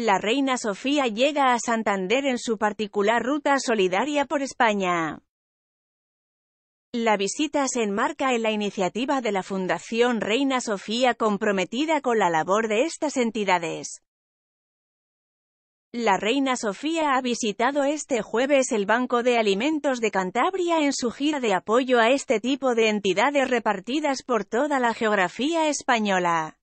La reina Sofía llega a Santander en su particular ruta solidaria por España. La visita se enmarca en la iniciativa de la Fundación Reina Sofía comprometida con la labor de estas entidades. La reina Sofía ha visitado este jueves el Banco de Alimentos de Cantabria en su gira de apoyo a este tipo de entidades repartidas por toda la geografía española.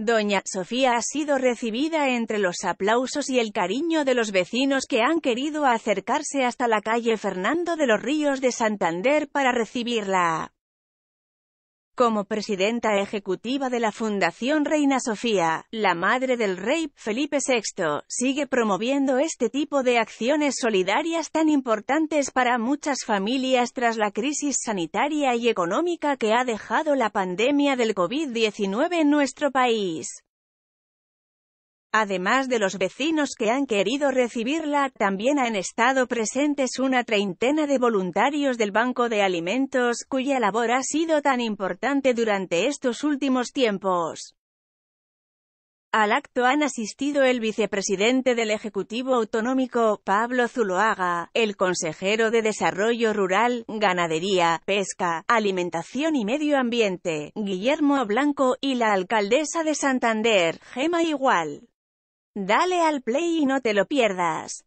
Doña Sofía ha sido recibida entre los aplausos y el cariño de los vecinos que han querido acercarse hasta la calle Fernando de los Ríos de Santander para recibirla. Como presidenta ejecutiva de la Fundación Reina Sofía, la madre del rey, Felipe VI, sigue promoviendo este tipo de acciones solidarias tan importantes para muchas familias tras la crisis sanitaria y económica que ha dejado la pandemia del COVID-19 en nuestro país. Además de los vecinos que han querido recibirla, también han estado presentes una treintena de voluntarios del Banco de Alimentos, cuya labor ha sido tan importante durante estos últimos tiempos. Al acto han asistido el vicepresidente del Ejecutivo Autonómico, Pablo Zuloaga, el consejero de Desarrollo Rural, Ganadería, Pesca, Alimentación y Medio Ambiente, Guillermo Blanco, y la alcaldesa de Santander, Gema Igual. Dale al play y no te lo pierdas.